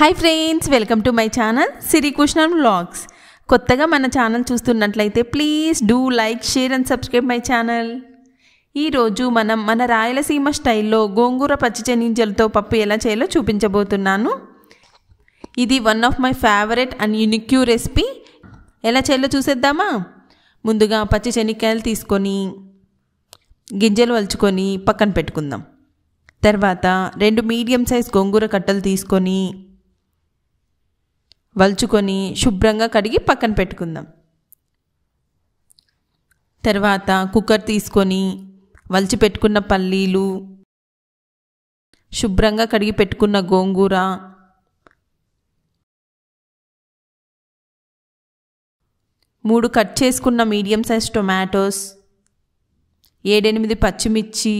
hi friends welcome to my channel Sirikrishnan blogs కొత్తగా మన channel చూస్తున్నట్లయితే please do like share and subscribe my channel ఈరోజు మనం మన రాయలసీమ స్టైల్లో గోంగూర పచ్చిచెనింజలతో పప్పు ఎలా చేయాలో చూపించబోతున్నాను ఇది one of my favourite and unique recipe ఎలా చేయాలో చూసేద్దామా ముందుగా పచ్చి శనక్కాయలు తీసుకొని గింజలు వలుచుకొని పక్కన పెట్టుకుందాం తర్వాత రెండు మీడియం సైజ్ గోంగూర కట్టలు తీసుకొని వలుచుకొని శుభ్రంగా కడిగి పక్కన పెట్టుకుందాం తర్వాత కుక్కర్ తీసుకొని వలిచి పెట్టుకున్న పల్లీలు శుభ్రంగా కడిగి పెట్టుకున్న గోంగూర మూడు కట్ చేసుకున్న మీడియం సైజ్ టొమాటోస్ ఏడెనిమిది పచ్చిమిర్చి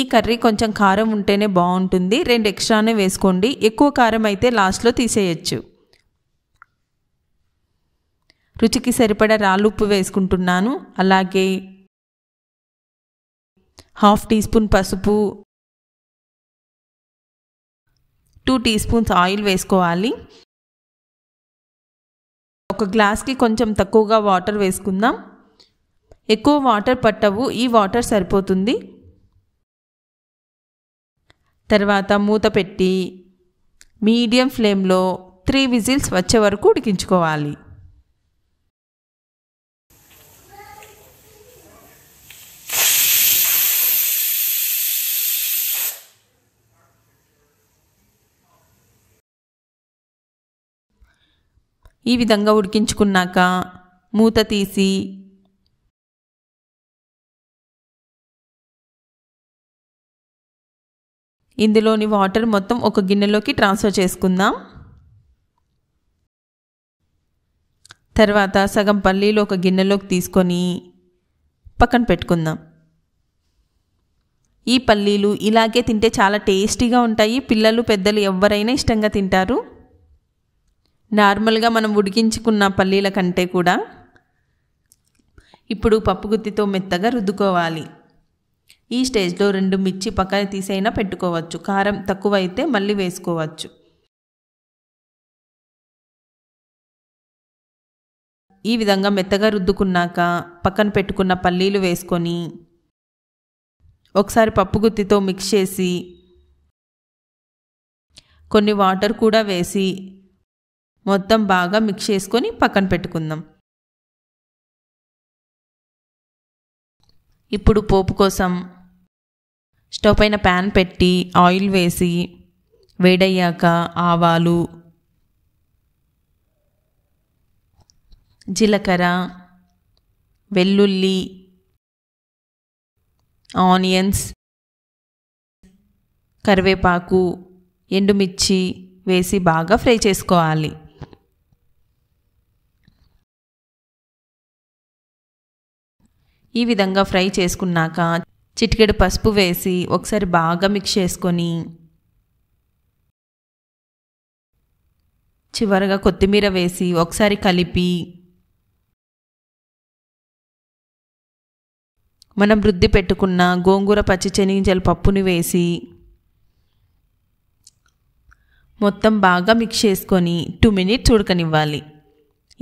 ఈ కర్రీ కొంచెం కారం ఉంటేనే బాగుంటుంది రెండు ఎక్స్ట్రానే వేసుకోండి ఎక్కువ కారం అయితే లాస్ట్లో తీసేయచ్చు రుచికి సరిపడ ఉప్పు వేసుకుంటున్నాను అలాగే హాఫ్ టీ స్పూన్ పసుపు టూ టీ స్పూన్స్ ఆయిల్ వేసుకోవాలి ఒక గ్లాస్కి కొంచెం తక్కువగా వాటర్ వేసుకుందాం ఎక్కువ వాటర్ పట్టవు ఈ వాటర్ సరిపోతుంది తర్వాత మూత పెట్టి మీడియం ఫ్లేమ్లో త్రీ విజిల్స్ వచ్చే వరకు ఉడికించుకోవాలి ఈ విధంగా ఉడికించుకున్నాక మూత తీసి ఇందులోని వాటర్ మొత్తం ఒక గిన్నెలోకి ట్రాన్స్ఫర్ చేసుకుందాం తర్వాత సగం పల్లీలు ఒక గిన్నెలోకి తీసుకొని పక్కన పెట్టుకుందాం ఈ పల్లీలు ఇలాగే తింటే చాలా టేస్టీగా ఉంటాయి పిల్లలు పెద్దలు ఎవరైనా ఇష్టంగా తింటారు నార్మల్గా మనం ఉడికించుకున్న పల్లీల కంటే కూడా ఇప్పుడు పప్పుగుత్తితో మెత్తగా రుద్దుకోవాలి ఈ స్టేజ్లో రెండు మిర్చి పక్కన తీసైనా పెట్టుకోవచ్చు కారం తక్కువ అయితే మళ్ళీ వేసుకోవచ్చు ఈ విధంగా మెత్తగా రుద్దుకున్నాక పక్కన పెట్టుకున్న పల్లీలు వేసుకొని ఒకసారి పప్పుగుత్తితో మిక్స్ చేసి కొన్ని వాటర్ కూడా వేసి మొత్తం బాగా మిక్స్ చేసుకొని పక్కన పెట్టుకుందాం ఇప్పుడు పోపు కోసం స్టవ్ పైన ప్యాన్ పెట్టి ఆయిల్ వేసి వేడయ్యాక ఆవాలు జీలకర్ర వెల్లుల్లి ఆనియన్స్ కరివేపాకు ఎండుమిర్చి వేసి బాగా ఫ్రై చేసుకోవాలి ఈ విధంగా ఫ్రై చేసుకున్నాక చిటికెడు పసుపు వేసి ఒకసారి బాగా మిక్స్ చేసుకొని చివరగా కొత్తిమీర వేసి ఒకసారి కలిపి మనం వృద్ధి పెట్టుకున్న గోంగూర పచ్చి శనగింజల పప్పుని వేసి మొత్తం బాగా మిక్స్ చేసుకొని టూ మినిట్స్ ఉడకనివ్వాలి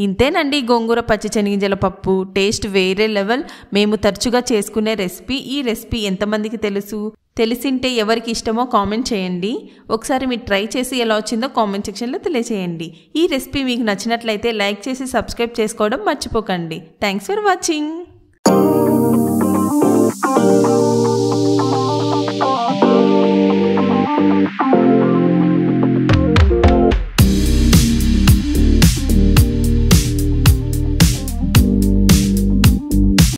ఇంతేనండి గోంగూర పచ్చి శనగింజల పప్పు టేస్ట్ వేరే లెవెల్ మేము తరచుగా చేసుకునే రెసిపీ ఈ రెసిపీ ఎంతమందికి తెలుసు తెలిసింటే ఎవరికి ఇష్టమో కామెంట్ చేయండి ఒకసారి మీరు ట్రై చేసి ఎలా వచ్చిందో కామెంట్ సెక్షన్లో తెలియచేయండి ఈ రెసిపీ మీకు నచ్చినట్లయితే లైక్ చేసి సబ్స్క్రైబ్ చేసుకోవడం మర్చిపోకండి థ్యాంక్స్ ఫర్ వాచింగ్